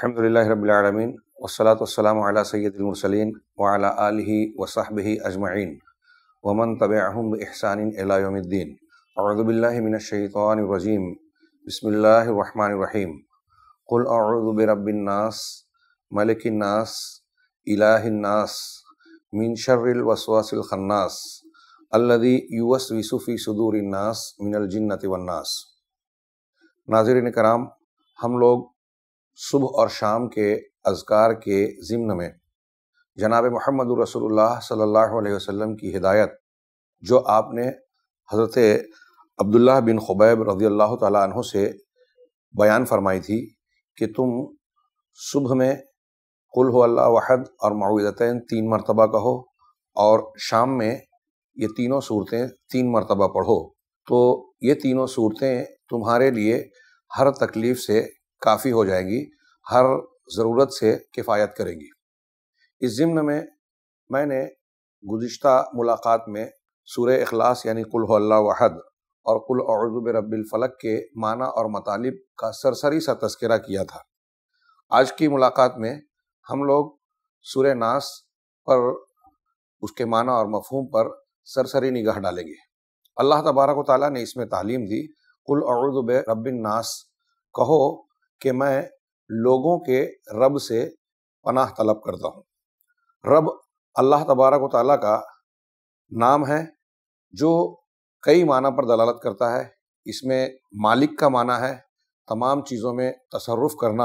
الحمد لله رب العالمين والصلاة والسلام على سيد المرسلين وعلى آله وصحبه أجمعين ومن تبعهم بإحسان إلى يوم الدين أعوذ بالله من الشيطان الرجيم بسم الله الرحمن الرحيم قل أعوذ برب الناس ملك الناس إله الناس من شر الوسواس الخناس الذي يوسوس في صدور الناس من الجنة والناس ناظرين الكرام ہم لوگ صبح اور شام کے اذکار کے ضمن میں جناب محمد الرسول اللہ صلی اللہ علیہ وسلم کی ہدایت جو آپ نے حضرت عبداللہ بن خبیب رضی اللہ تعالیٰ عنہ سے بیان فرمائی تھی کہ تم صبح میں قل ہو اللہ وحد اور معوید تین مرتبہ کہو اور شام میں یہ تینوں صورتیں تین مرتبہ پڑھو تو یہ تینوں صورتیں تمہارے لیے ہر تکلیف سے کافی ہو جائیں گی ہر ضرورت سے کفایت کریں گی اس ضمن میں میں نے گزشتہ ملاقات میں سورہ اخلاص یعنی ہو اللہ وحد اور قل اعوذ برب الفلق کے معنی اور مطالب کا سرسری سا تذکرہ کیا تھا آج کی ملاقات میں ہم لوگ سورہ ناس پر اس کے معنی اور مفہوم پر سرسری نگاہ ڈالیں گے اللہ تبارک و تعالیٰ نے اس میں تعلیم دی قل اعوذ برب الناس کہو کہ میں لوگوں کے رب سے پناہ طلب کرتا ہوں رب اللہ تبارک و تعالیٰ کا نام ہے جو کئی معنی پر دلالت کرتا ہے اس میں مالک کا معنی ہے تمام چیزوں میں تصرف کرنا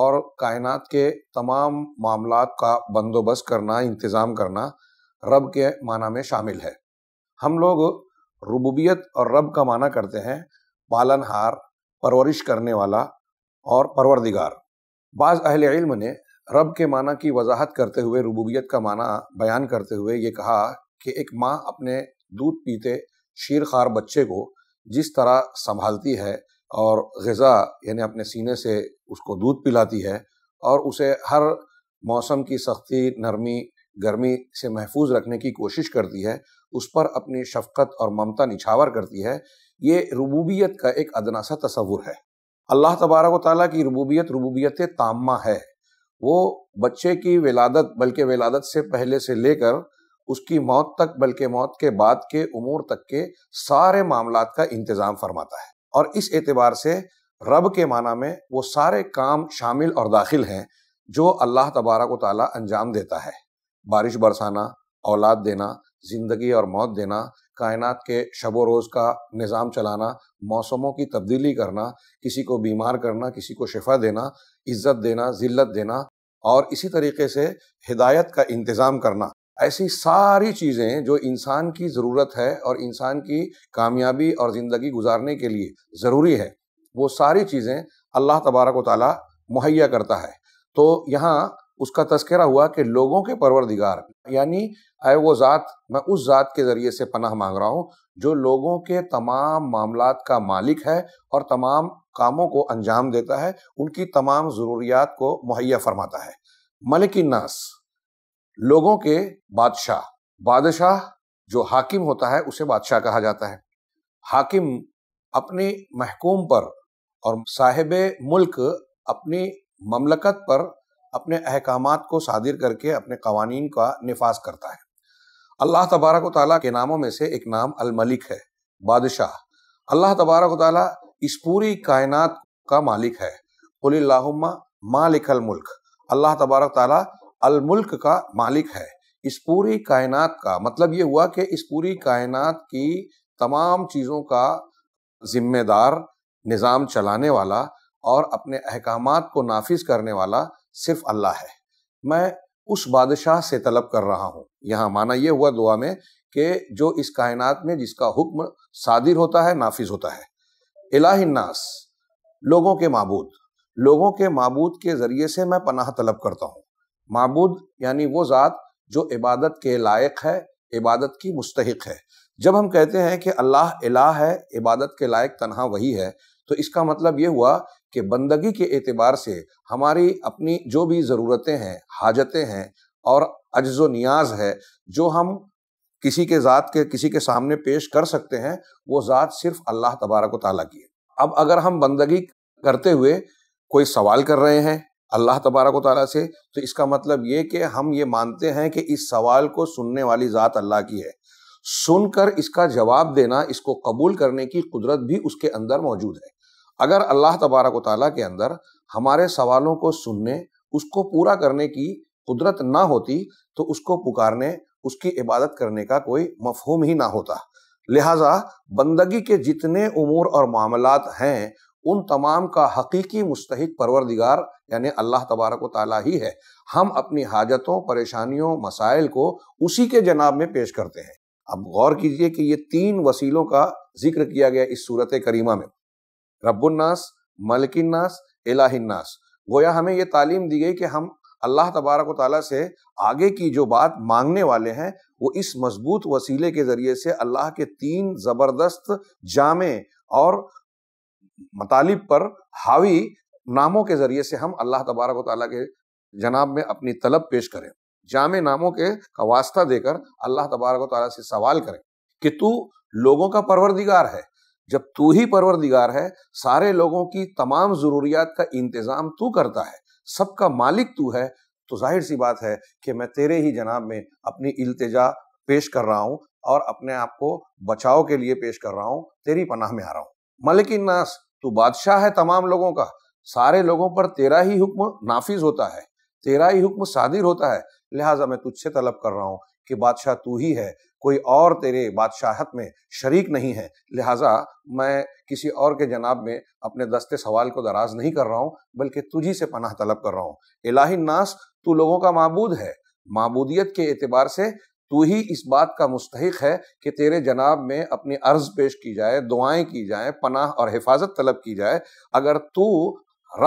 اور کائنات کے تمام معاملات کا بندوبست کرنا انتظام کرنا رب کے معنی میں شامل ہے ہم لوگ ربوبیت اور رب کا معنی کرتے ہیں پالن ہار پرورش کرنے والا اور پروردگار بعض اہل علم نے رب کے معنی کی وضاحت کرتے ہوئے ربوبیت کا معنی بیان کرتے ہوئے یہ کہا کہ ایک ماں اپنے دودھ پیتے شیر خار بچے کو جس طرح سنبھالتی ہے اور غذا یعنی اپنے سینے سے اس کو دودھ پلاتی ہے اور اسے ہر موسم کی سختی نرمی گرمی سے محفوظ رکھنے کی کوشش کرتی ہے اس پر اپنی شفقت اور ممتا نچھاور کرتی ہے یہ ربوبیت کا ایک ادناسہ تصور ہے اللہ تبارک و تعالیٰ کی ربوبیت ربوبیت تامہ ہے وہ بچے کی ولادت بلکہ ولادت سے پہلے سے لے کر اس کی موت تک بلکہ موت کے بعد کے امور تک کے سارے معاملات کا انتظام فرماتا ہے اور اس اعتبار سے رب کے معنی میں وہ سارے کام شامل اور داخل ہیں جو اللہ تبارک و تعالیٰ انجام دیتا ہے بارش برسانا اولاد دینا زندگی اور موت دینا کائنات کے شب و روز کا نظام چلانا موسموں کی تبدیلی کرنا کسی کو بیمار کرنا کسی کو شفا دینا عزت دینا ذلت دینا اور اسی طریقے سے ہدایت کا انتظام کرنا ایسی ساری چیزیں جو انسان کی ضرورت ہے اور انسان کی کامیابی اور زندگی گزارنے کے لیے ضروری ہے وہ ساری چیزیں اللہ تبارک و تعالیٰ مہیا کرتا ہے تو یہاں اس کا تذکرہ ہوا کہ لوگوں کے پروردگار یعنی اے وہ ذات میں اس ذات کے ذریعے سے پناہ مانگ رہا ہوں جو لوگوں کے تمام معاملات کا مالک ہے اور تمام کاموں کو انجام دیتا ہے ان کی تمام ضروریات کو مہیا فرماتا ہے ملک ناس لوگوں کے بادشاہ بادشاہ جو حاکم ہوتا ہے اسے بادشاہ کہا جاتا ہے حاکم اپنی محکوم پر اور صاحب ملک اپنی مملکت پر اپنے احکامات کو صادر کر کے اپنے قوانین کا نفاذ کرتا ہے اللہ تبارک و تعالیٰ کے ناموں میں سے ایک نام الملک ہے بادشاہ اللہ تبارک و تعالیٰ اس پوری کائنات کا مالک ہے قل اللہم مالک الملک اللہ تبارک تعالیٰ الملک کا مالک ہے اس پوری کائنات کا مطلب یہ ہوا کہ اس پوری کائنات کی تمام چیزوں کا ذمہ دار نظام چلانے والا اور اپنے احکامات کو نافذ کرنے والا صرف اللہ ہے میں اس بادشاہ سے طلب کر رہا ہوں یہاں معنی یہ ہوا دعا میں کہ جو اس کائنات میں جس کا حکم صادر ہوتا ہے نافذ ہوتا ہے الہ الناس لوگوں کے معبود لوگوں کے معبود کے ذریعے سے میں پناہ طلب کرتا ہوں معبود یعنی وہ ذات جو عبادت کے لائق ہے عبادت کی مستحق ہے جب ہم کہتے ہیں کہ اللہ الہ ہے عبادت کے لائق تنہا وہی ہے تو اس کا مطلب یہ ہوا کہ بندگی کے اعتبار سے ہماری اپنی جو بھی ضرورتیں ہیں حاجتیں ہیں اور عجز و نیاز ہے جو ہم کسی کے ذات کے کسی کے سامنے پیش کر سکتے ہیں وہ ذات صرف اللہ تبارک و تعالیٰ کی ہے اب اگر ہم بندگی کرتے ہوئے کوئی سوال کر رہے ہیں اللہ تبارک و تعالیٰ سے تو اس کا مطلب یہ کہ ہم یہ مانتے ہیں کہ اس سوال کو سننے والی ذات اللہ کی ہے سن کر اس کا جواب دینا اس کو قبول کرنے کی قدرت بھی اس کے اندر موجود ہے اگر اللہ تبارک و تعالیٰ کے اندر ہمارے سوالوں کو سننے اس کو پورا کرنے کی قدرت نہ ہوتی تو اس کو پکارنے اس کی عبادت کرنے کا کوئی مفہوم ہی نہ ہوتا لہٰذا بندگی کے جتنے امور اور معاملات ہیں ان تمام کا حقیقی مستحق پروردگار یعنی اللہ تبارک و تعالیٰ ہی ہے ہم اپنی حاجتوں پریشانیوں مسائل کو اسی کے جناب میں پیش کرتے ہیں اب غور کیجئے کہ یہ تین وسیلوں کا ذکر کیا گیا اس صورت کریمہ میں رب الناس ملک الناس الہ الناس گویا ہمیں یہ تعلیم دی گئی کہ ہم اللہ تبارک و تعالیٰ سے آگے کی جو بات مانگنے والے ہیں وہ اس مضبوط وسیلے کے ذریعے سے اللہ کے تین زبردست جامع اور مطالب پر حاوی ناموں کے ذریعے سے ہم اللہ تبارک و تعالیٰ کے جناب میں اپنی طلب پیش کریں جامع ناموں کے کا واسطہ دے کر اللہ تبارک و تعالیٰ سے سوال کریں کہ تو لوگوں کا پروردگار ہے جب تو ہی پروردگار ہے سارے لوگوں کی تمام ضروریات کا انتظام تو کرتا ہے سب کا مالک تو ہے تو ظاہر سی بات ہے کہ میں تیرے ہی جناب میں اپنی التجا پیش کر رہا ہوں اور اپنے آپ کو بچاؤ کے لیے پیش کر رہا ہوں تیری پناہ میں آ رہا ہوں ملک الناس تو بادشاہ ہے تمام لوگوں کا سارے لوگوں پر تیرا ہی حکم نافذ ہوتا ہے تیرا ہی حکم صادر ہوتا ہے لہٰذا میں تجھ سے طلب کر رہا ہوں کہ بادشاہ تو ہی ہے کوئی اور تیرے بادشاہت میں شریک نہیں ہے لہٰذا میں کسی اور کے جناب میں اپنے دستے سوال کو دراز نہیں کر رہا ہوں بلکہ تجھی سے پناہ طلب کر رہا ہوں الہی ناس تو لوگوں کا معبود ہے معبودیت کے اعتبار سے تو ہی اس بات کا مستحق ہے کہ تیرے جناب میں اپنی عرض پیش کی جائے دعائیں کی جائیں پناہ اور حفاظت طلب کی جائے اگر تو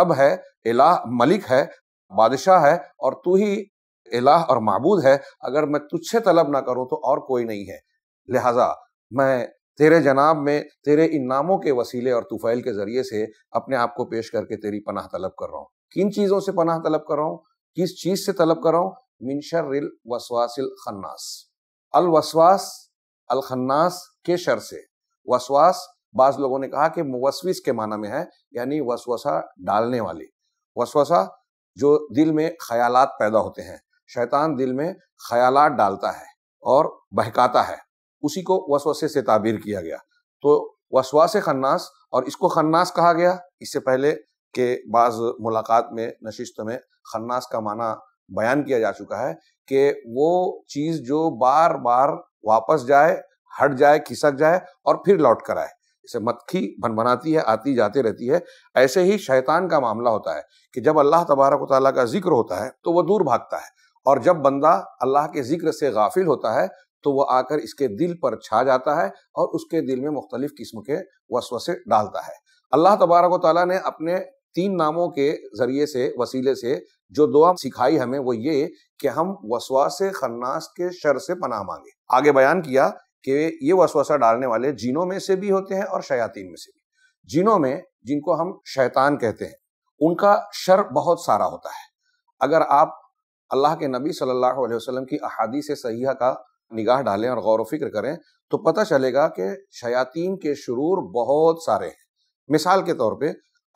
رب ہے الہ ملک ہے بادشاہ ہے اور تو ہی الہ اور معبود ہے اگر میں تجھ سے طلب نہ کروں تو اور کوئی نہیں ہے لہٰذا میں تیرے جناب میں تیرے ان ناموں کے وسیلے اور طفیل کے ذریعے سے اپنے آپ کو پیش کر کے تیری پناہ طلب کر رہا ہوں کن چیزوں سے پناہ طلب کر رہا ہوں کس چیز سے طلب کر رہا من شر الوسواس الخناس الوسواس الخناس کے شر سے وسواس بعض لوگوں نے کہا کہ موسوس کے معنی میں ہے یعنی وسوسہ ڈالنے والے وسوسہ جو دل میں خیالات پیدا ہوتے ہیں شیطان دل میں خیالات ڈالتا ہے اور بہکاتا ہے اسی کو وسوسے سے تعبیر کیا گیا تو وسواس خناس اور اس کو خناس کہا گیا اس سے پہلے کہ بعض ملاقات میں نشست میں خناس کا معنی بیان کیا جا چکا ہے کہ وہ چیز جو بار بار واپس جائے ہٹ جائے کھسک جائے اور پھر لوٹ کر آئے اسے مکھی بن بناتی ہے آتی جاتے رہتی ہے ایسے ہی شیطان کا معاملہ ہوتا ہے کہ جب اللہ تبارک و تعالیٰ کا ذکر ہوتا ہے تو وہ دور بھاگتا ہے اور جب بندہ اللہ کے ذکر سے غافل ہوتا ہے تو وہ آ کر اس کے دل پر چھا جاتا ہے اور اس کے دل میں مختلف قسم کے وسوسے ڈالتا ہے اللہ تبارک و تعالیٰ نے اپنے تین ناموں کے ذریعے سے وسیلے سے جو دعا سکھائی ہمیں وہ یہ کہ ہم وسواس خناس کے شر سے پناہ مانگے آگے بیان کیا کہ یہ وسوسہ ڈالنے والے جنوں میں سے بھی ہوتے ہیں اور شیاطین میں سے بھی جنوں میں جن کو ہم شیطان کہتے ہیں ان کا شر بہت سارا ہوتا ہے اگر آپ اللہ کے نبی صلی اللہ علیہ وسلم کی احادیث صحیحہ کا نگاہ ڈالیں اور غور و فکر کریں تو پتہ چلے گا کہ شیاطین کے شرور بہت سارے ہیں مثال کے طور پہ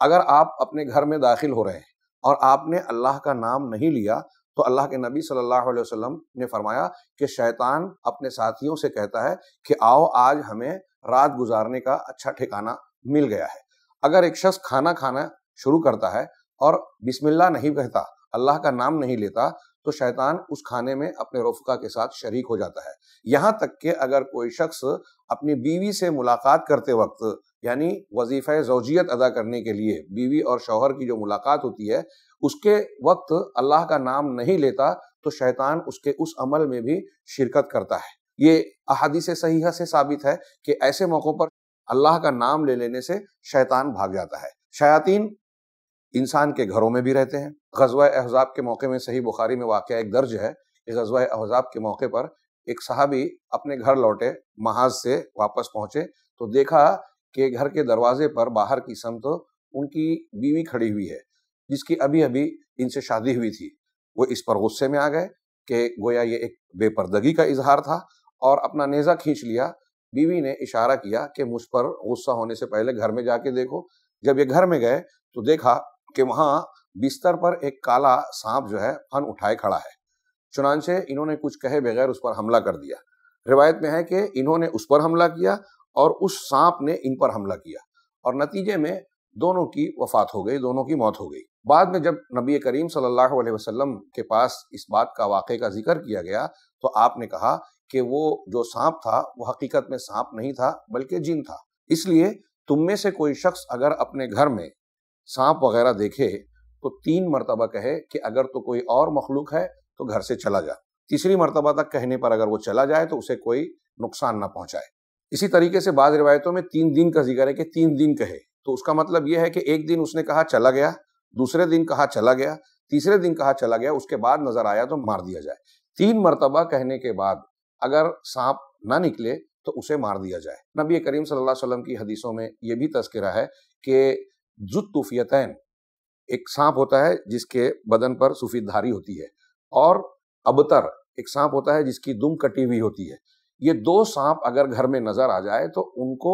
اگر آپ اپنے گھر میں داخل ہو رہے ہیں اور آپ نے اللہ کا نام نہیں لیا تو اللہ کے نبی صلی اللہ علیہ وسلم نے فرمایا کہ شیطان اپنے ساتھیوں سے کہتا ہے کہ آؤ آج ہمیں رات گزارنے کا اچھا ٹھکانہ مل گیا ہے اگر ایک شخص کھانا کھانا شروع کرتا ہے اور بسم اللہ نہیں کہتا اللہ کا نام نہیں لیتا تو شیطان اس کھانے میں اپنے رفقا کے ساتھ شریک ہو جاتا ہے یہاں تک کہ اگر کوئی شخص اپنی بیوی سے ملاقات کرتے وقت یعنی وظیفہ زوجیت ادا کرنے کے لیے بیوی اور شوہر کی جو ملاقات ہوتی ہے اس کے وقت اللہ کا نام نہیں لیتا تو شیطان اس کے اس عمل میں بھی شرکت کرتا ہے یہ احادیث صحیحہ سے ثابت ہے کہ ایسے موقعوں پر اللہ کا نام لے لینے سے شیطان بھاگ جاتا ہے شیاطین انسان کے گھروں میں بھی رہتے ہیں غزوہ احزاب کے موقع میں صحیح بخاری میں واقع ایک درج ہے کہ غزوہ احزاب کے موقع پر ایک صحابی اپنے گھر لوٹے محاذ سے واپس پہنچے تو دیکھا کہ گھر کے دروازے پر باہر کی سمت ان کی بیوی کھڑی ہوئی ہے جس کی ابھی ابھی ان سے شادی ہوئی تھی وہ اس پر غصے میں آ گئے کہ گویا یہ ایک بے پردگی کا اظہار تھا اور اپنا نیزہ کھینچ لیا بیوی نے اشارہ کیا کہ مجھ پر غصہ ہونے سے پہلے گھر میں جا کے دیکھو جب یہ گھر میں گئے تو دیکھا کہ وہاں بستر پر ایک کالا سانپ جو ہے فن اٹھائے کھڑا ہے چنانچہ انہوں نے کچھ کہے بغیر اس پر حملہ کر دیا روایت میں ہے کہ انہوں نے اس پر حملہ کیا اور اس سانپ نے ان پر حملہ کیا اور نتیجے میں دونوں کی وفات ہو گئی دونوں کی موت ہو گئی بعد میں جب نبی کریم صلی اللہ علیہ وسلم کے پاس اس بات کا واقعے کا ذکر کیا گیا تو آپ نے کہا کہ وہ جو سانپ تھا وہ حقیقت میں سانپ نہیں تھا بلکہ جن تھا اس لیے تم میں سے کوئی شخص اگر اپنے گھر میں سانپ وغیرہ دیکھے تو تین مرتبہ کہے کہ اگر تو کوئی اور مخلوق ہے تو گھر سے چلا جا تیسری مرتبہ تک کہنے پر اگر وہ چلا جائے تو اسے کوئی نقصان نہ پہنچائے اسی طریقے سے بعض روایتوں میں تین دن کا ذکر ہے کہ تین دن کہے تو اس کا مطلب یہ ہے کہ ایک دن اس نے کہا چلا گیا دوسرے دن کہا چلا گیا تیسرے دن کہا چلا گیا اس کے بعد نظر آیا تو مار دیا جائے تین مرتبہ کہنے کے بعد اگر سانپ نہ نکلے تو اسے مار دیا جائے نبی کریم صلی اللہ علیہ وسلم کی حدیثوں میں یہ بھی تذکرہ ہے کہ زد ایک سانپ ہوتا ہے جس کے بدن پر سفید دھاری ہوتی ہے اور ابتر ایک سانپ ہوتا ہے جس کی دم کٹی ہوئی ہوتی ہے یہ دو سانپ اگر گھر میں نظر آ جائے تو ان کو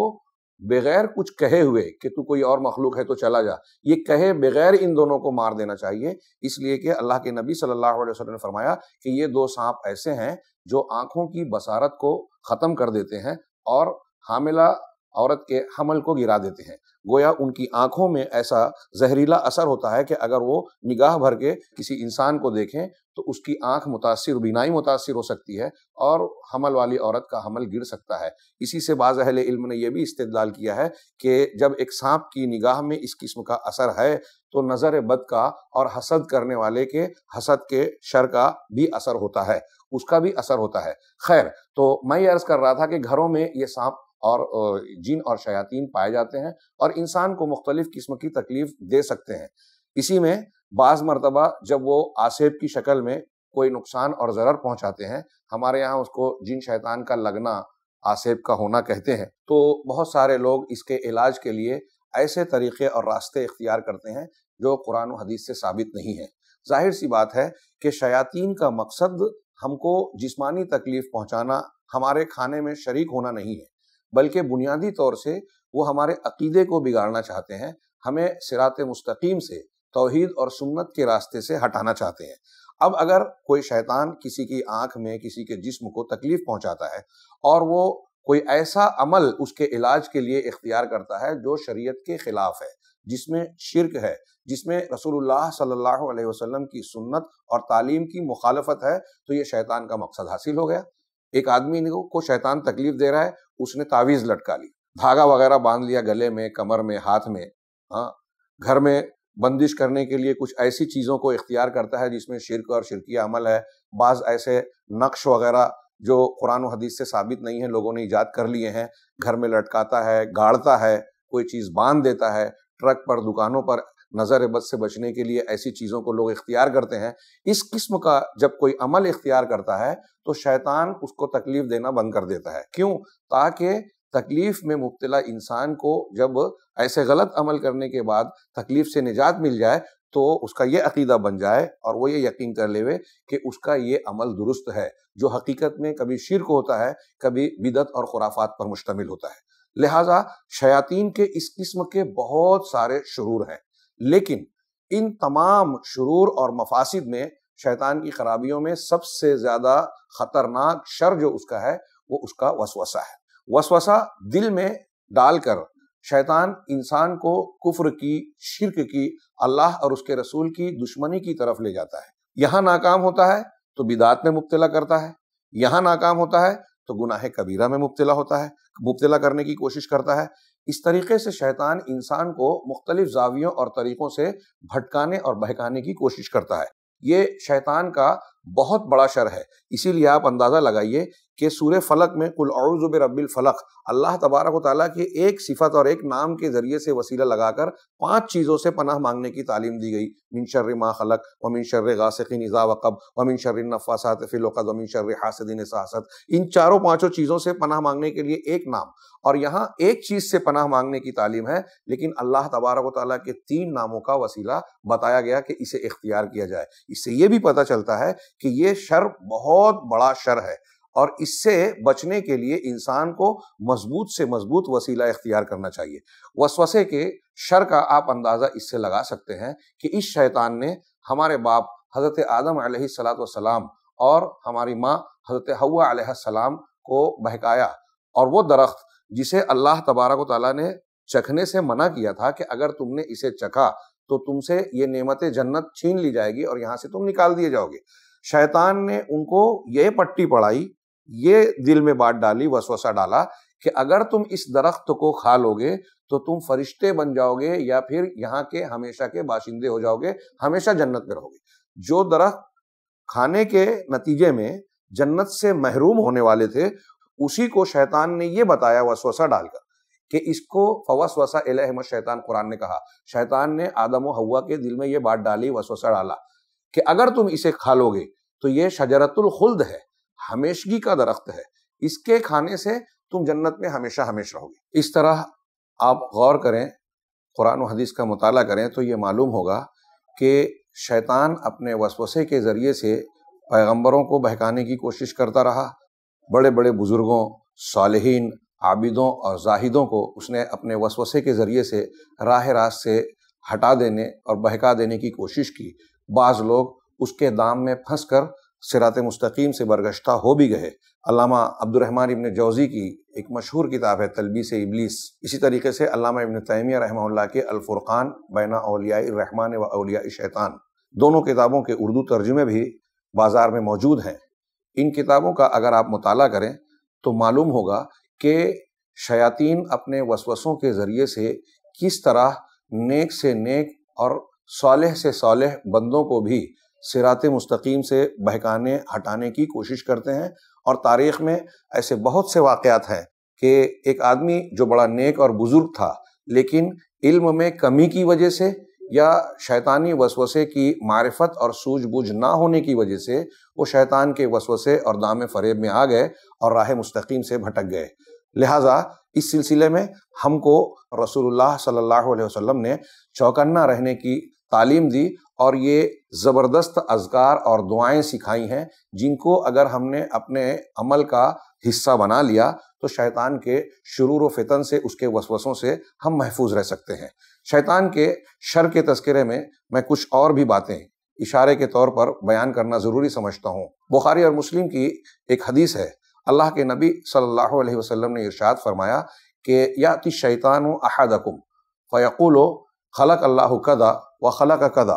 بغیر کچھ کہے ہوئے کہ تو کوئی اور مخلوق ہے تو چلا جا یہ کہے بغیر ان دونوں کو مار دینا چاہیے اس لیے کہ اللہ کے نبی صلی اللہ علیہ وسلم نے فرمایا کہ یہ دو سانپ ایسے ہیں جو آنکھوں کی بسارت کو ختم کر دیتے ہیں اور حاملہ عورت کے حمل کو گرا دیتے ہیں گویا ان کی آنکھوں میں ایسا زہریلا اثر ہوتا ہے کہ اگر وہ نگاہ بھر کے کسی انسان کو دیکھیں تو اس کی آنکھ متاثر بینائی متاثر ہو سکتی ہے اور حمل والی عورت کا حمل گر سکتا ہے اسی سے بعض اہل علم نے یہ بھی استدلال کیا ہے کہ جب ایک سانپ کی نگاہ میں اس قسم کا اثر ہے تو نظر بد کا اور حسد کرنے والے کے حسد کے شر کا بھی اثر ہوتا ہے اس کا بھی اثر ہوتا ہے خیر تو میں یہ عرض کر رہا تھا کہ گھروں میں یہ سانپ اور جن اور شیاطین پائے جاتے ہیں اور انسان کو مختلف قسم کی تکلیف دے سکتے ہیں اسی میں بعض مرتبہ جب وہ آسیب کی شکل میں کوئی نقصان اور ضرر پہنچاتے ہیں ہمارے یہاں اس کو جن شیطان کا لگنا آسیب کا ہونا کہتے ہیں تو بہت سارے لوگ اس کے علاج کے لیے ایسے طریقے اور راستے اختیار کرتے ہیں جو قرآن و حدیث سے ثابت نہیں ہیں ظاہر سی بات ہے کہ شیاطین کا مقصد ہم کو جسمانی تکلیف پہنچانا ہمارے کھانے میں شریک ہونا نہیں ہے بلکہ بنیادی طور سے وہ ہمارے عقیدے کو بگاڑنا چاہتے ہیں ہمیں سرات مستقیم سے توحید اور سنت کے راستے سے ہٹانا چاہتے ہیں اب اگر کوئی شیطان کسی کی آنکھ میں کسی کے جسم کو تکلیف پہنچاتا ہے اور وہ کوئی ایسا عمل اس کے علاج کے لیے اختیار کرتا ہے جو شریعت کے خلاف ہے جس میں شرک ہے جس میں رسول اللہ صلی اللہ علیہ وسلم کی سنت اور تعلیم کی مخالفت ہے تو یہ شیطان کا مقصد حاصل ہو گیا ایک آدمی کو شیطان تکلیف دے رہا ہے اس نے تعویذ لٹکا لی دھاگا وغیرہ باندھ لیا گلے میں کمر میں ہاتھ میں ہاں گھر میں بندش کرنے کے لیے کچھ ایسی چیزوں کو اختیار کرتا ہے جس میں شرک اور شرکی عمل ہے بعض ایسے نقش وغیرہ جو قرآن و حدیث سے ثابت نہیں ہیں لوگوں نے ایجاد کر لیے ہیں گھر میں لٹکاتا ہے گاڑتا ہے کوئی چیز باندھ دیتا ہے ٹرک پر دکانوں پر نظر بد سے بچنے کے لیے ایسی چیزوں کو لوگ اختیار کرتے ہیں اس قسم کا جب کوئی عمل اختیار کرتا ہے تو شیطان اس کو تکلیف دینا بند کر دیتا ہے کیوں تاکہ تکلیف میں مبتلا انسان کو جب ایسے غلط عمل کرنے کے بعد تکلیف سے نجات مل جائے تو اس کا یہ عقیدہ بن جائے اور وہ یہ یقین کر لے ہوئے کہ اس کا یہ عمل درست ہے جو حقیقت میں کبھی شرک ہوتا ہے کبھی بدت اور خرافات پر مشتمل ہوتا ہے لہٰذا شیاطین کے اس قسم کے بہت سارے شرور ہیں لیکن ان تمام شرور اور مفاسد میں شیطان کی خرابیوں میں سب سے زیادہ خطرناک شر جو اس کا ہے وہ اس کا وسوسہ ہے وسوسہ دل میں ڈال کر شیطان انسان کو کفر کی شرک کی اللہ اور اس کے رسول کی دشمنی کی طرف لے جاتا ہے یہاں ناکام ہوتا ہے تو بدعت میں مبتلا کرتا ہے یہاں ناکام ہوتا ہے تو گناہ کبیرہ میں مبتلا ہوتا ہے مبتلا کرنے کی کوشش کرتا ہے اس طریقے سے شیطان انسان کو مختلف زاویوں اور طریقوں سے بھٹکانے اور بہکانے کی کوشش کرتا ہے یہ شیطان کا بہت بڑا شر ہے اسی لیے آپ اندازہ لگائیے کہ سورہ فلق میں کل اعوذ زبر الفلق اللہ تبارک و تعالیٰ کے ایک صفت اور ایک نام کے ذریعے سے وسیلہ لگا کر پانچ چیزوں سے پناہ مانگنے کی تعلیم دی گئی شر ما خلق و منشرِ غاسقین اضاوقب و من شر حاسد اساست ان چاروں پانچوں چیزوں سے پناہ مانگنے کے لیے ایک نام اور یہاں ایک چیز سے پناہ مانگنے کی تعلیم ہے لیکن اللہ تبارک و تعالیٰ کے تین ناموں کا وسیلہ بتایا گیا کہ اسے اختیار کیا جائے اس سے یہ بھی پتہ چلتا ہے کہ یہ شر بہت بڑا شر ہے اور اس سے بچنے کے لیے انسان کو مضبوط سے مضبوط وسیلہ اختیار کرنا چاہیے وسوسے کے شر کا آپ اندازہ اس سے لگا سکتے ہیں کہ اس شیطان نے ہمارے باپ حضرت آدم علیہ السلاۃ اور ہماری ماں حضرت ہوا علیہ السلام کو بہکایا اور وہ درخت جسے اللہ تبارک و تعالیٰ نے چکھنے سے منع کیا تھا کہ اگر تم نے اسے چکھا تو تم سے یہ نعمت جنت چھین لی جائے گی اور یہاں سے تم نکال دیے جاؤ گے شیطان نے ان کو یہ پٹی پڑھائی یہ دل میں بات ڈالی وسوسہ ڈالا کہ اگر تم اس درخت کو کھا لو گے تو تم فرشتے بن جاؤ گے یا پھر یہاں کے ہمیشہ کے باشندے ہو جاؤ گے ہمیشہ جنت میں رہو گے جو درخت کھانے کے نتیجے میں جنت سے محروم ہونے والے تھے اسی کو شیطان نے یہ بتایا وسوسہ ڈال کر کہ اس کو فوس وسا احمد شیطان قرآن نے کہا شیطان نے آدم و ہوا کے دل میں یہ بات ڈالی وسوسہ ڈالا کہ اگر تم اسے کھا لو گے تو یہ شجرت الخلد ہے ہمیشگی کا درخت ہے اس کے کھانے سے تم جنت میں ہمیشہ ہمیشہ رہو گے اس طرح آپ غور کریں قرآن و حدیث کا مطالعہ کریں تو یہ معلوم ہوگا کہ شیطان اپنے وسوسے کے ذریعے سے پیغمبروں کو بہکانے کی کوشش کرتا رہا بڑے بڑے بزرگوں صالحین عابدوں اور زاہدوں کو اس نے اپنے وسوسے کے ذریعے سے راہ راست سے ہٹا دینے اور بہکا دینے کی کوشش کی بعض لوگ اس کے دام میں پھنس کر سرات مستقیم سے برگشتہ ہو بھی گئے علامہ عبد الرحمن ابن جوزی کی ایک مشہور کتاب ہے تلبیس ابلیس اسی طریقے سے علامہ ابن تیمیہ رحمہ اللہ کے الفرقان بین اولیاء الرحمن و اولیاء شیطان دونوں کتابوں کے اردو ترجمے بھی بازار میں موجود ہیں ان کتابوں کا اگر آپ مطالعہ کریں تو معلوم ہوگا کہ شیاطین اپنے وسوسوں کے ذریعے سے کس طرح نیک سے نیک اور صالح سے صالح بندوں کو بھی سرات مستقیم سے بہکانے ہٹانے کی کوشش کرتے ہیں اور تاریخ میں ایسے بہت سے واقعات ہیں کہ ایک آدمی جو بڑا نیک اور بزرگ تھا لیکن علم میں کمی کی وجہ سے یا شیطانی وسوسے کی معرفت اور سوجھ بوجھ نہ ہونے کی وجہ سے وہ شیطان کے وسوسے اور دام فریب میں آ گئے اور راہ مستقیم سے بھٹک گئے لہٰذا اس سلسلے میں ہم کو رسول اللہ صلی اللہ علیہ وسلم نے چوکنا رہنے کی تعلیم دی اور یہ زبردست اذکار اور دعائیں سکھائی ہیں جن کو اگر ہم نے اپنے عمل کا حصہ بنا لیا تو شیطان کے شرور و فتن سے اس کے وسوسوں سے ہم محفوظ رہ سکتے ہیں شیطان کے شر کے تذکرے میں میں کچھ اور بھی باتیں اشارے کے طور پر بیان کرنا ضروری سمجھتا ہوں بخاری اور مسلم کی ایک حدیث ہے اللہ کے نبی صلی اللہ علیہ وسلم نے ارشاد فرمایا کہ یا شیطان و فیقولو فیقول و خلق اللہ قدا و خلق قدا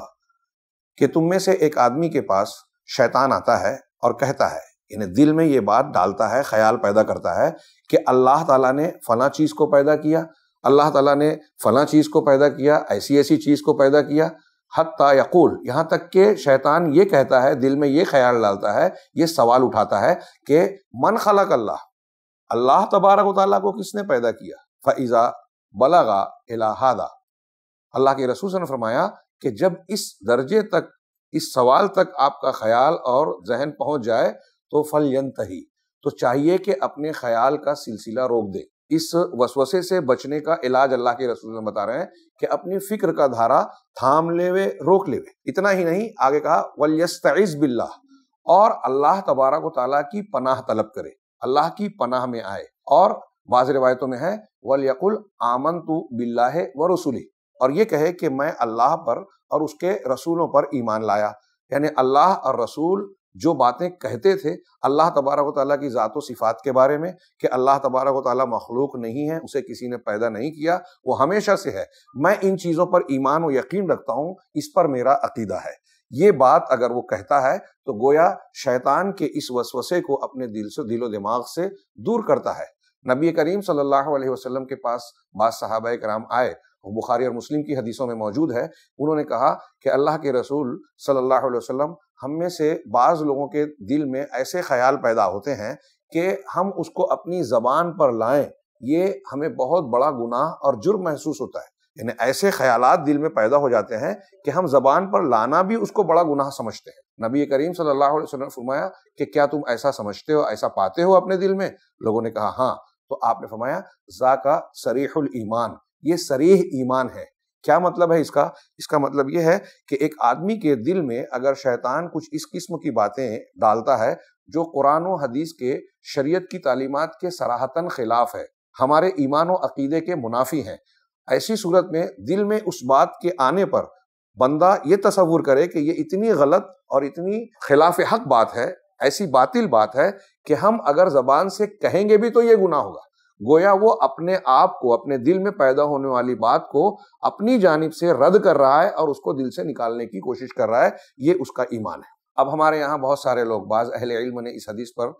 کہ تم میں سے ایک آدمی کے پاس شیطان آتا ہے اور کہتا ہے یعنی دل میں یہ بات ڈالتا ہے خیال پیدا کرتا ہے کہ اللہ تعالیٰ نے فلاں چیز کو پیدا کیا اللہ تعالیٰ نے فلاں چیز کو پیدا کیا ایسی ایسی چیز کو پیدا کیا حتیٰ یقول یہاں تک کہ شیطان یہ کہتا ہے دل میں یہ خیال ڈالتا ہے یہ سوال اٹھاتا ہے کہ من خلق اللہ اللہ تبارک و تعالیٰ کو کس نے پیدا کیا بَلَغَ بلاغا هَذَا اللہ کے رسو نے فرمایا کہ جب اس درجے تک اس سوال تک آپ کا خیال اور ذہن پہنچ جائے تو فل ینتہی تو چاہیے کہ اپنے خیال کا سلسلہ روک دے اس وسوسے سے بچنے کا علاج اللہ کے رسول بتا رہے ہیں کہ اپنی فکر کا دھارا تھام لے وے روک لے وے اتنا ہی نہیں آگے کہا ولیستعز باللہ اور اللہ تبارک و تعالیٰ کی پناہ طلب کرے اللہ کی پناہ میں آئے اور بعض روایتوں میں ہے ولیقل آمن تو بلّہ و رسولی اور یہ کہے کہ میں اللہ پر اور اس کے رسولوں پر ایمان لایا یعنی اللہ اور رسول جو باتیں کہتے تھے اللہ تبارک و تعالیٰ کی ذات و صفات کے بارے میں کہ اللہ تبارک و تعالیٰ مخلوق نہیں ہے اسے کسی نے پیدا نہیں کیا وہ ہمیشہ سے ہے میں ان چیزوں پر ایمان و یقین رکھتا ہوں اس پر میرا عقیدہ ہے یہ بات اگر وہ کہتا ہے تو گویا شیطان کے اس وسوسے کو اپنے دل سے دل و دماغ سے دور کرتا ہے نبی کریم صلی اللہ علیہ وسلم کے پاس بعض صحابہ کرام آئے بخاری اور مسلم کی حدیثوں میں موجود ہے انہوں نے کہا کہ اللہ کے رسول صلی اللہ علیہ وسلم ہم میں سے بعض لوگوں کے دل میں ایسے خیال پیدا ہوتے ہیں کہ ہم اس کو اپنی زبان پر لائیں یہ ہمیں بہت بڑا گناہ اور جرم محسوس ہوتا ہے یعنی ایسے خیالات دل میں پیدا ہو جاتے ہیں کہ ہم زبان پر لانا بھی اس کو بڑا گناہ سمجھتے ہیں نبی کریم صلی اللہ علیہ وسلم نے فرمایا کہ کیا تم ایسا سمجھتے ہو ایسا پاتے ہو اپنے دل میں لوگوں نے کہا ہاں تو آپ نے فرمایا ذا کا سریح الایمان یہ سریح ایمان ہے کیا مطلب ہے اس اس کا کا مطلب یہ ہے کہ ایک آدمی کے دل میں اگر شیطان کچھ اس قسم کی باتیں ڈالتا ہے جو قرآن و حدیث کے شریعت کی تعلیمات کے سراہتاً خلاف ہے ہمارے ایمان و عقیدے کے منافی ہیں ایسی صورت میں دل میں اس بات کے آنے پر بندہ یہ تصور کرے کہ یہ اتنی غلط اور اتنی خلاف حق بات ہے ایسی باطل بات ہے کہ ہم اگر زبان سے کہیں گے بھی تو یہ گناہ ہوگا گویا وہ اپنے آپ کو اپنے دل میں پیدا ہونے والی بات کو اپنی جانب سے رد کر رہا ہے اور اس کو دل سے نکالنے کی کوشش کر رہا ہے یہ اس کا ایمان ہے اب ہمارے یہاں بہت سارے لوگ بعض اہل علم نے اس حدیث پر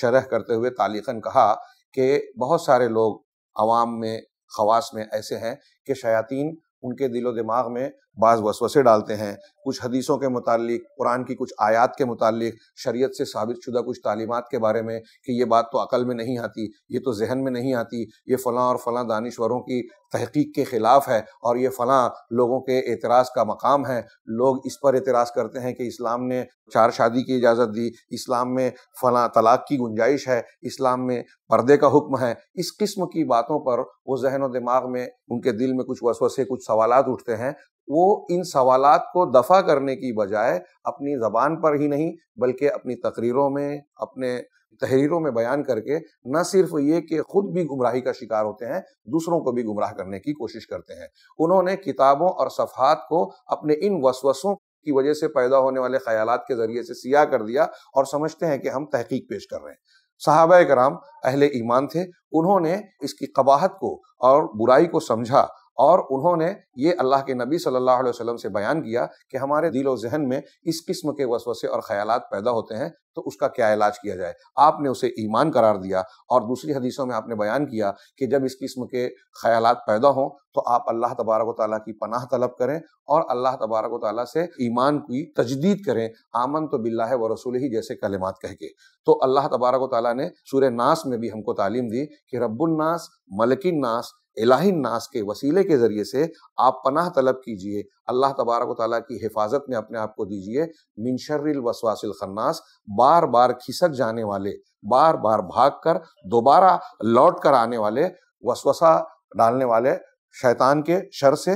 شرح کرتے ہوئے تعلیقاً کہا کہ بہت سارے لوگ عوام میں خواص میں ایسے ہیں کہ شیاطین ان کے دل و دماغ میں بعض وسوسے ڈالتے ہیں کچھ حدیثوں کے متعلق قرآن کی کچھ آیات کے متعلق شریعت سے ثابت شدہ کچھ تعلیمات کے بارے میں کہ یہ بات تو عقل میں نہیں آتی یہ تو ذہن میں نہیں آتی یہ فلاں اور فلاں دانشوروں کی تحقیق کے خلاف ہے اور یہ فلاں لوگوں کے اعتراض کا مقام ہے لوگ اس پر اعتراض کرتے ہیں کہ اسلام نے چار شادی کی اجازت دی اسلام میں فلاں طلاق کی گنجائش ہے اسلام میں پردے کا حکم ہے اس قسم کی باتوں پر وہ ذہن و دماغ میں ان کے دل میں کچھ وسوسے کچھ سوالات اٹھتے ہیں وہ ان سوالات کو دفع کرنے کی بجائے اپنی زبان پر ہی نہیں بلکہ اپنی تقریروں میں اپنے تحریروں میں بیان کر کے نہ صرف یہ کہ خود بھی گمراہی کا شکار ہوتے ہیں دوسروں کو بھی گمراہ کرنے کی کوشش کرتے ہیں انہوں نے کتابوں اور صفحات کو اپنے ان وسوسوں کی وجہ سے پیدا ہونے والے خیالات کے ذریعے سے سیاہ کر دیا اور سمجھتے ہیں کہ ہم تحقیق پیش کر رہے ہیں صحابہ کرام اہل ایمان تھے انہوں نے اس کی قباحت کو اور برائی کو سمجھا اور انہوں نے یہ اللہ کے نبی صلی اللہ علیہ وسلم سے بیان کیا کہ ہمارے دل و ذہن میں اس قسم کے وسوسے اور خیالات پیدا ہوتے ہیں تو اس کا کیا علاج کیا جائے آپ نے اسے ایمان قرار دیا اور دوسری حدیثوں میں آپ نے بیان کیا کہ جب اس قسم کے خیالات پیدا ہوں تو آپ اللہ تبارک و تعالیٰ کی پناہ طلب کریں اور اللہ تبارک و تعالیٰ سے ایمان کی تجدید کریں آمن تو بلّہ و رسول ہی جیسے کلمات کہہ کے تو اللہ تبارک و تعالیٰ نے سورہ ناس میں بھی ہم کو تعلیم دی کہ رب الناس ملک الناس الہی ناس کے وسیلے کے ذریعے سے آپ پناہ طلب کیجئے اللہ تبارک و تعالیٰ کی حفاظت میں اپنے آپ کو دیجئے من شر الوسواس الخناس بار بار کھسک جانے والے بار بار بھاگ کر دوبارہ لوٹ کر آنے والے وسوسہ ڈالنے والے شیطان کے شر سے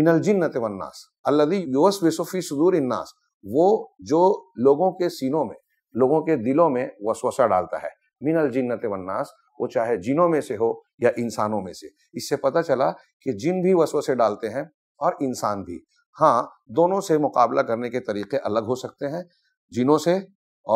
من الجنت والناس یوس وسفی صدور الناس وہ جو لوگوں کے سینوں میں لوگوں کے دلوں میں وسوسہ ڈالتا ہے من الجنت والناس وہ چاہے جنوں میں سے ہو یا انسانوں میں سے اس سے پتہ چلا کہ جن بھی وسوسے سے ڈالتے ہیں اور انسان بھی ہاں دونوں سے مقابلہ کرنے کے طریقے الگ ہو سکتے ہیں جنوں سے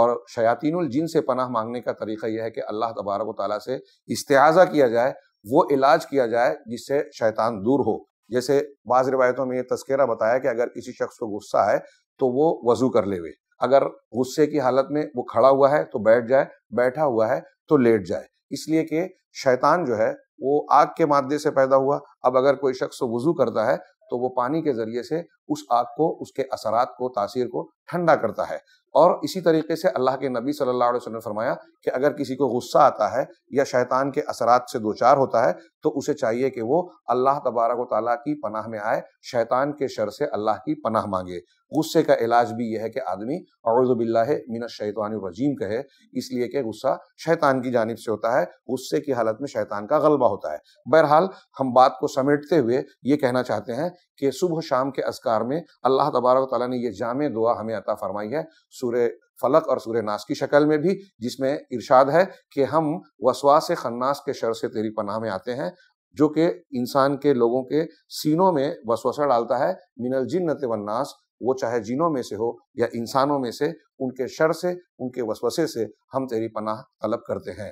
اور شیاطین الجن سے پناہ مانگنے کا طریقہ یہ ہے کہ اللہ تبارک و تعالیٰ سے استعزا کیا جائے وہ علاج کیا جائے جس سے شیطان دور ہو جیسے بعض روایتوں میں یہ تذکرہ بتایا کہ اگر کسی شخص کو غصہ ہے تو وہ وضو کر لے ہوئے اگر غصے کی حالت میں وہ کھڑا ہوا ہے تو بیٹھ جائے بیٹھا ہوا ہے تو لیٹ جائے اس لیے کہ شیطان جو ہے وہ آگ کے مادے سے پیدا ہوا اب اگر کوئی شخص وضو کرتا ہے تو وہ پانی کے ذریعے سے اس آگ کو اس کے اثرات کو تاثیر کو ٹھنڈا کرتا ہے اور اسی طریقے سے اللہ کے نبی صلی اللہ علیہ وسلم نے فرمایا کہ اگر کسی کو غصہ آتا ہے یا شیطان کے اثرات سے دوچار ہوتا ہے تو اسے چاہیے کہ وہ اللہ تبارک و تعالیٰ کی پناہ میں آئے شیطان کے شر سے اللہ کی پناہ مانگے غصے کا علاج بھی یہ ہے کہ آدمی باللہ من الشیطان الرجیم کہے اس لیے کہ غصہ شیطان کی جانب سے ہوتا ہے غصے کی حالت میں شیطان کا غلبہ ہوتا ہے بہرحال ہم بات کو سمیٹتے ہوئے یہ کہنا چاہتے ہیں کہ صبح و شام کے اذکار میں اللہ تبارک تعالیٰ نے یہ جامع دعا ہمیں عطا فرمائی ہے سورہ فلق اور سورہ ناس کی شکل میں بھی جس میں ارشاد ہے کہ ہم خناس کے شر سے تیری پناہ میں آتے ہیں جو کہ انسان کے لوگوں کے سینوں میں وسوسہ ڈالتا ہے من جن والناس وہ چاہے جنوں میں سے ہو یا انسانوں میں سے ان کے شر سے ان کے وسوسے سے ہم تیری پناہ طلب کرتے ہیں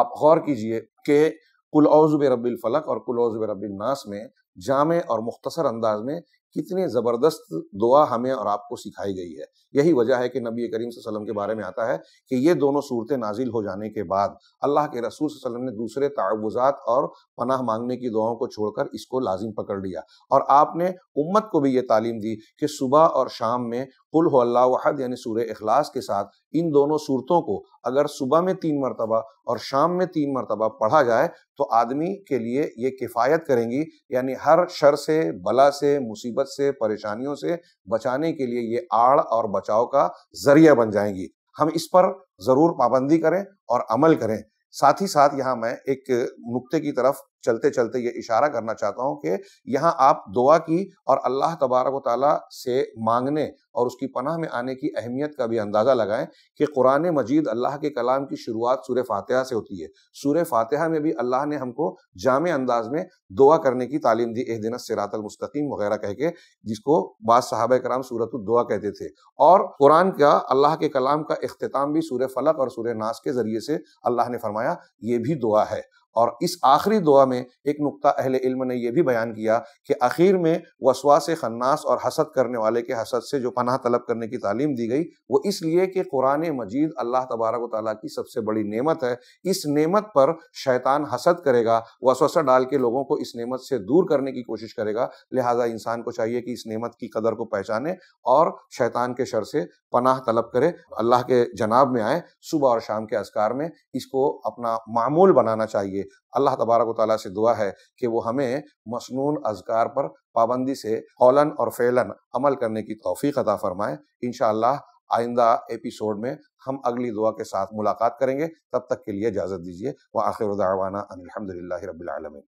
آپ غور کیجئے کہ کل عظب رب الفلق اور کل عظب رب الناس میں جامع اور مختصر انداز میں کتنے زبردست دعا ہمیں اور آپ کو سکھائی گئی ہے یہی وجہ ہے کہ نبی کریم صلی اللہ علیہ وسلم کے بارے میں آتا ہے کہ یہ دونوں صورتیں نازل ہو جانے کے بعد اللہ کے رسول صلی اللہ علیہ وسلم نے دوسرے تعوضات اور پناہ مانگنے کی دعاؤں کو چھوڑ کر اس کو لازم پکڑ لیا اور آپ نے امت کو بھی یہ تعلیم دی کہ صبح اور شام میں قل ہو اللہ وحد یعنی سور اخلاص کے ساتھ ان دونوں صورتوں کو اگر صبح میں تین مرتبہ اور شام میں تین مرتبہ پڑھا جائے تو آدمی کے لیے یہ کفایت کریں گی یعنی ہر شر سے بلا سے مصیبت مصیبت سے پریشانیوں سے بچانے کے لیے یہ آڑ اور بچاؤ کا ذریعہ بن جائیں گی ہم اس پر ضرور پابندی کریں اور عمل کریں ساتھ ہی ساتھ یہاں میں ایک نکتے کی طرف چلتے چلتے یہ اشارہ کرنا چاہتا ہوں کہ یہاں آپ دعا کی اور اللہ تبارک و تعالیٰ سے مانگنے اور اس کی پناہ میں آنے کی اہمیت کا بھی اندازہ لگائیں کہ قرآن مجید اللہ کے کلام کی شروعات سور فاتحہ سے ہوتی ہے سور فاتحہ میں بھی اللہ نے ہم کو جامع انداز میں دعا کرنے کی تعلیم دی اہ دن سرات المستقیم وغیرہ کہہ کے جس کو بعض صحابہ کرام سورت الدعا کہتے تھے اور قرآن کا اللہ کے کلام کا اختتام بھی سورہ فلق اور سورہ ناس کے ذریعے سے اللہ نے فرمایا یہ بھی دعا ہے اور اس آخری دعا میں ایک نقطہ اہل علم نے یہ بھی بیان کیا کہ آخر میں وسوا سے اور حسد کرنے والے کے حسد سے جو پناہ طلب کرنے کی تعلیم دی گئی وہ اس لیے کہ قرآن مجید اللہ تبارک و تعالیٰ کی سب سے بڑی نعمت ہے اس نعمت پر شیطان حسد کرے گا وسوسہ ڈال کے لوگوں کو اس نعمت سے دور کرنے کی کوشش کرے گا لہٰذا انسان کو چاہیے کہ اس نعمت کی قدر کو پہچانے اور شیطان کے شر سے پناہ طلب کرے اللہ کے جناب میں آئے صبح اور شام کے اذکار میں اس کو اپنا معمول بنانا چاہیے اللہ تبارک و تعالیٰ سے دعا ہے کہ وہ ہمیں مسنون اذکار پر پابندی سے قولن اور فعلن عمل کرنے کی توفیق عطا فرمائے انشاءاللہ آئندہ ایپیسوڈ میں ہم اگلی دعا کے ساتھ ملاقات کریں گے تب تک کے لیے اجازت دیجیے وآخر دعوانا ان الحمدللہ رب العالمین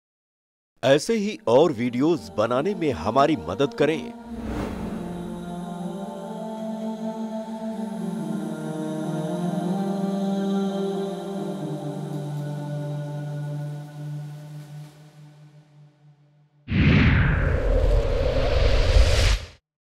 ایسے ہی اور ویڈیوز بنانے میں ہماری مدد کریں